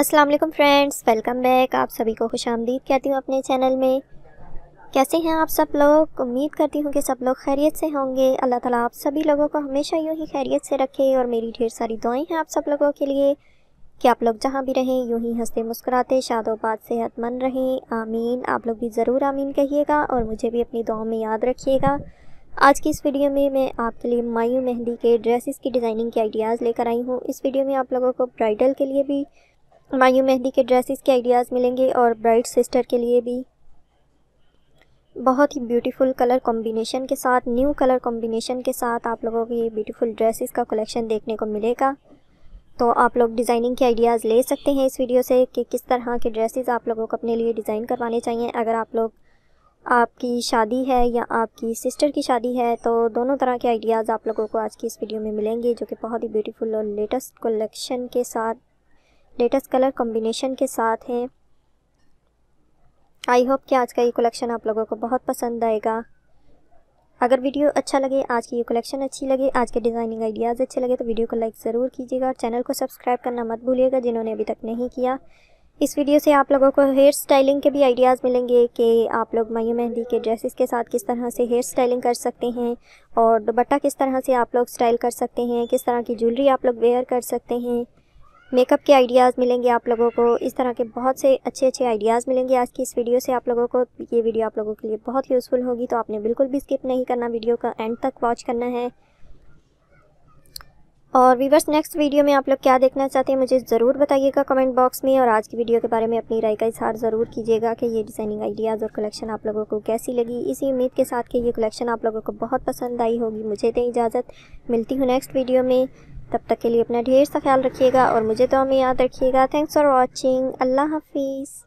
अस्सलाम वालेकुम friends welcome back आप सभी को खुश आमदीद कहती हूँ अपने चैनल में कैसे हैं आप सब लोग उम्मीद करती हूँ कि सब लोग खैरियत से होंगे अल्लाह ताला आप सभी लोगों को हमेशा यूँ ही खैरियत से रखे और मेरी ढेर सारी दुआएं हैं आप सब लोगों के लिए कि आप लोग जहाँ भी रहें यूँ ही हंसते मुस्कुराते शादोबाद सेहतमंद रहें आमीन आप लोग भी ज़रूर आमीन कहिएगा और मुझे भी अपनी दुआओं में याद रखिएगा आज की इस वीडियो में मैं आपके लिए मायू मेहंदी के ड्रेसेस की डिज़ाइनिंग के आइडियाज़ लेकर आई हूँ इस वीडियो में आप लोगों को ब्राइडल के लिए भी मायू मेहंदी के ड्रेसेस के आइडियाज़ मिलेंगे और ब्राइट सिस्टर के लिए भी बहुत ही ब्यूटीफुल कलर कॉम्बिनेशन के साथ न्यू कलर कॉम्बिनेशन के साथ आप लोगों को ये ब्यूटीफुल ड्रेसेस का कलेक्शन देखने को मिलेगा तो आप लोग डिज़ाइनिंग के आइडियाज़ ले सकते हैं इस वीडियो से कि किस तरह के ड्रेसेस आप लोगों को अपने लिए डिज़ाइन करवाने चाहिए अगर आप लोग आपकी शादी है या आपकी सिस्टर की शादी है तो दोनों तरह के आइडियाज़ आप लोगों को आज की इस वीडियो में मिलेंगे जो कि बहुत ही ब्यूटीफुल और लेटेस्ट कलेक्शन के साथ लेटेस्ट कलर कॉम्बिनेशन के साथ हैं आई होप कि आज का ये कलेक्शन आप लोगों को बहुत पसंद आएगा अगर वीडियो अच्छा लगे आज की ये कलेक्शन अच्छी लगे आज के डिज़ाइनिंग आइडियाज़ अच्छे लगे तो वीडियो को लाइक ज़रूर कीजिएगा और चैनल को सब्सक्राइब करना मत भूलिएगा जिन्होंने अभी तक नहीं किया इस वीडियो से आप लोगों को हेयर स्टाइलिंग के भी आइडियाज़ मिलेंगे कि आप लोग मयू मेहंदी के ड्रेसेस के साथ किस तरह से हेयर स्टाइलिंग कर सकते हैं और दुपट्टा किस तरह से आप लोग स्टाइल कर सकते हैं किस तरह की ज्वेलरी आप लोग वेयर कर सकते हैं मेकअप के आइडियाज़ मिलेंगे आप लोगों को इस तरह के बहुत से अच्छे अच्छे आइडियाज़ मिलेंगे आज की इस वीडियो से आप लोगों को ये वीडियो आप लोगों के लिए बहुत यूज़फुल होगी तो आपने बिल्कुल भी स्किप नहीं करना वीडियो का एंड तक वॉच करना है और वीवर्स नेक्स्ट वीडियो में आप लोग क्या देखना चाहते हैं मुझे ज़रूर बताइएगा कमेंट बॉक्स में और आज की वीडियो के बारे में अपनी राय का इजहार ज़रूर कीजिएगा कि ये डिज़ाइनिंग आइडियाज़ और कलेक्शन आप लोगों को कैसी लगी इसी उम्मीद के साथ कि ये कलेक्शन आप लोगों को बहुत पसंद आई होगी मुझे दें इजाज़त मिलती हूँ नेक्स्ट वीडियो में तब तक के लिए अपना ढेर सा ख्याल रखिएगा और मुझे तो हमें याद रखिएगा थैंक्स फॉर वॉचिंग अल्लाह हाफिज़